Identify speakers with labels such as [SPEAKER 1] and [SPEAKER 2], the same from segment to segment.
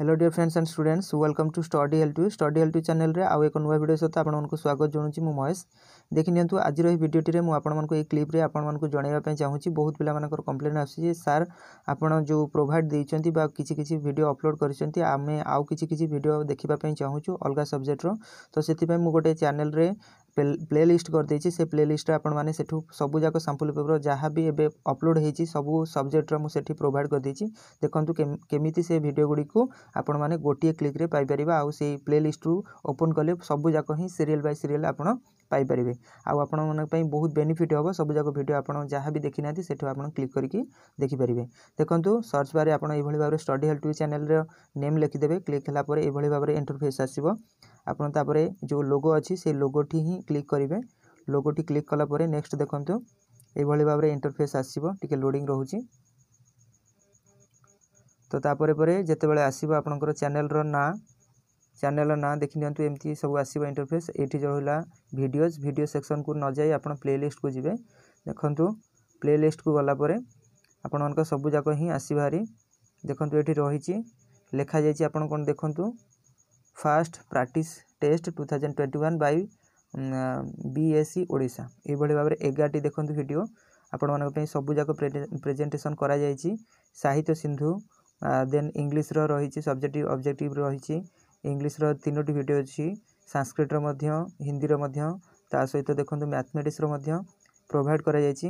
[SPEAKER 1] hello dear friends and students welcome to study L two study L two channel आउ एक नुआ भिड सहित आपको स्वागत जनाऊँ मु महेश देखिनिंतु आज भिडटी मुझे क्लीप्रे आपको जनवाई चाहिए बहुत पिला कम्प्लेन आसी सार आप जो प्रोभाइड देखते किसी किसी भिड अपलोड करें आउ किसी किसी भिड देखापी चाहूँ अलग सब्जेक्टर तो से गोटे चेल ପ୍ଲେ ଲିଷ୍ଟ କରିଦେଇଛି ସେ ପ୍ଲେ ଲିଷ୍ଟରେ ଆପଣମାନେ ସେଠୁ ସବୁଯାକ ସାମ୍ପୁଲ୍ ପେପର୍ ଯାହା ବି ଏବେ ଅପଲୋଡ଼୍ ହେଇଛି ସବୁ ସବଜେକ୍ଟର ମୁଁ ସେଠି ପ୍ରୋଭାଇଡ଼୍ କରିଦେଇଛି ଦେଖନ୍ତୁ କେମିତି ସେ ଭିଡ଼ିଓ ଗୁଡ଼ିକୁ ଆପଣମାନେ ଗୋଟିଏ କ୍ଲିକ୍ରେ ପାଇପାରିବେ ଆଉ ସେଇ ପ୍ଲେ ଲିଷ୍ଟରୁ ଓପନ୍ କଲେ ସବୁଯାକ ହିଁ ସିରିଏଲ୍ ବାଇ ସିରିଏଲ୍ ଆପଣ ପାଇପାରିବେ ଆଉ ଆପଣମାନଙ୍କ ପାଇଁ ବହୁତ ବେନିଫିଟ୍ ହେବ ସବୁଯାକ ଭିଡ଼ିଓ ଆପଣ ଯାହା ବି ଦେଖିନାହାନ୍ତି ସେଠୁ ଆପଣ କ୍ଲିକ୍ କରିକି ଦେଖିପାରିବେ ଦେଖନ୍ତୁ ସର୍ଚ୍ଚ ବାର୍ରେ ଆପଣ ଏଇଭଳି ଭାବରେ ଷ୍ଟଡ଼ି ହେଲ୍ପ ଟୁ ଚ୍ୟାନେଲ୍ର ନେମ୍ ଲେଖିଦେବେ କ୍ଲିକ୍ ହେଲା ପରେ ଏଇଭଳି ଭାବରେ ଇଣ୍ଟରଫେସ୍ ଆସିବ ଆପଣ ତାପରେ ଯେଉଁ ଲୋଗୋ ଅଛି ସେଇ ଲୋଗୋଟି ହିଁ କ୍ଲିକ୍ କରିବେ ଲୋଗୋଟି କ୍ଲିକ୍ କଲା ପରେ ନେକ୍ସଟ ଦେଖନ୍ତୁ ଏଇଭଳି ଭାବରେ ଇଣ୍ଟରଫେସ୍ ଆସିବ ଟିକେ ଲୋଡ଼ିଂ ରହୁଛି ତ ତାପରେ ପରେ ଯେତେବେଳେ ଆସିବ ଆପଣଙ୍କର ଚ୍ୟାନେଲ୍ର ନାଁ ଚ୍ୟାନେଲ୍ର ନାଁ ଦେଖିନିଅନ୍ତୁ ଏମିତି ସବୁ ଆସିବ ଇଣ୍ଟରଫେସ୍ ଏଇଠି ଯେଉଁ ରହିଲା ଭିଡ଼ିଓଜ୍ ଭିଡ଼ିଓ ସେକ୍ସନ୍କୁ ନଯାଇ ଆପଣ ପ୍ଲେ ଲିଷ୍ଟକୁ ଯିବେ ଦେଖନ୍ତୁ ପ୍ଲେ ଲିଷ୍ଟକୁ ଗଲାପରେ ଆପଣମାନଙ୍କ ସବୁଯାକ ହିଁ ଆସିବ ହାରି ଦେଖନ୍ତୁ ଏଠି ରହିଛି ଲେଖାଯାଇଛି ଆପଣ କ'ଣ ଦେଖନ୍ତୁ first practice test two thousand twenty one by C Odisha ଏଇଭଳି ଭାବରେ ଏଗାରଟି ଦେଖନ୍ତୁ ଭିଡ଼ିଓ ଆପଣମାନଙ୍କ ପାଇଁ ସବୁଯାକ ପ୍ରେଜେଣ୍ଟେସନ୍ କରାଯାଇଛି ସାହିତ୍ୟ ସିନ୍ଧୁ ଦେନ୍ ଇଂଲିଶର ରହିଛି ସବଜେକ୍ଟିଭ୍ ଅବଜେକ୍ଟିଭ୍ ରହିଛି ଇଂଲିଶର ତିନୋଟି ଭିଡ଼ିଓ ଅଛି ସାଂସ୍କ୍ରିଟର ମଧ୍ୟ ହିନ୍ଦୀର ମଧ୍ୟ ତା ସହିତ ଦେଖନ୍ତୁ ମ୍ୟାଥମେଟିକ୍ସର ମଧ୍ୟ ପ୍ରୋଭାଇଡ଼ କରାଯାଇଛି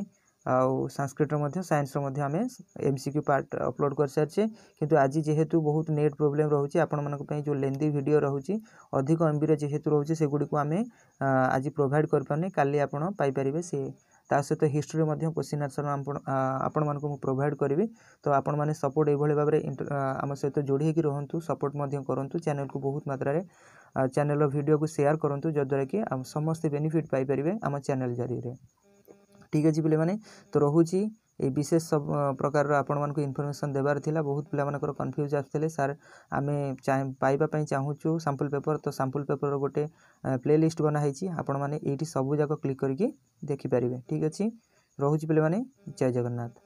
[SPEAKER 1] ଆଉ ସାଂସ୍କ୍ରିଟର ମଧ୍ୟ ସାଇନ୍ସର ମଧ୍ୟ ଆମେ M C Q part upload କରିସାରିଛେ କିନ୍ତୁ ଆଜି ଯେହେତୁ ବହୁତ ନେଟ୍ ପ୍ରୋବ୍ଲେମ୍ ରହୁଛି ଆପଣମାନଙ୍କ ପାଇଁ ଯେଉଁ ଲେନ୍ଦି ଭିଡ଼ିଓ ରହୁଛି ଅଧିକ ଏମ୍ବିର ଯେହେତୁ ରହୁଛି ସେଗୁଡ଼ିକୁ ଆମେ ଆଜି ପ୍ରୋଭାଇଡ଼ କରିପାରୁନି କାଲି ଆପଣ ପାଇପାରିବେ ସେ ତା ସହିତ ହିଷ୍ଟ୍ରିରେ ମଧ୍ୟ କୋଶ୍ଚିନ୍ ଆନ୍ସର୍ ଆପଣମାନଙ୍କୁ ମୁଁ ପ୍ରୋଭାଇଡ଼୍ କରିବି ତ ଆପଣମାନେ ସପୋର୍ଟ ଏଇଭଳି ଭାବରେ ଆମ ସହିତ ଯୋଡ଼ି ହେଇକି ରୁହନ୍ତୁ ସପୋର୍ଟ ମଧ୍ୟ କରନ୍ତୁ ଚ୍ୟାନେଲ୍କୁ ବହୁତ ମାତ୍ରାରେ ଚ୍ୟାନେଲ୍ର ଭିଡ଼ିଓକୁ ସେୟାର୍ କରନ୍ତୁ ଯଦ୍ୱାରା କି ସମସ୍ତେ ବେନିଫିଟ୍ ପାଇପାରିବେ ଆମ ଚ୍ୟାନେଲ୍ ଜରିଆରେ ଠିକ୍ ଅଛି ପିଲାମାନେ ତ ରହୁଛି ଏ ବିଶେଷ ସବୁ ପ୍ରକାରର ଆପଣମାନଙ୍କୁ ଇନଫର୍ମେସନ୍ ଦେବାର ଥିଲା ବହୁତ ପିଲାମାନଙ୍କର କନଫ୍ୟୁଜ୍ ଆସୁଥିଲେ ସାର୍ ଆମେ ପାଇବା ପାଇଁ ଚାହୁଁଛୁ ସାମ୍ପୁଲ୍ ପେପର୍ ତ ସାମ୍ପୁଲ୍ ପେପର୍ର ଗୋଟେ ପ୍ଲେ ଲିଷ୍ଟ ବନା ହେଇଛି ଆପଣମାନେ ଏଇଠି ସବୁଯାକ କ୍ଲିକ୍ କରିକି ଦେଖିପାରିବେ ଠିକ୍ ଅଛି ରହୁଛି ପିଲାମାନେ ଜୟ ଜଗନ୍ନାଥ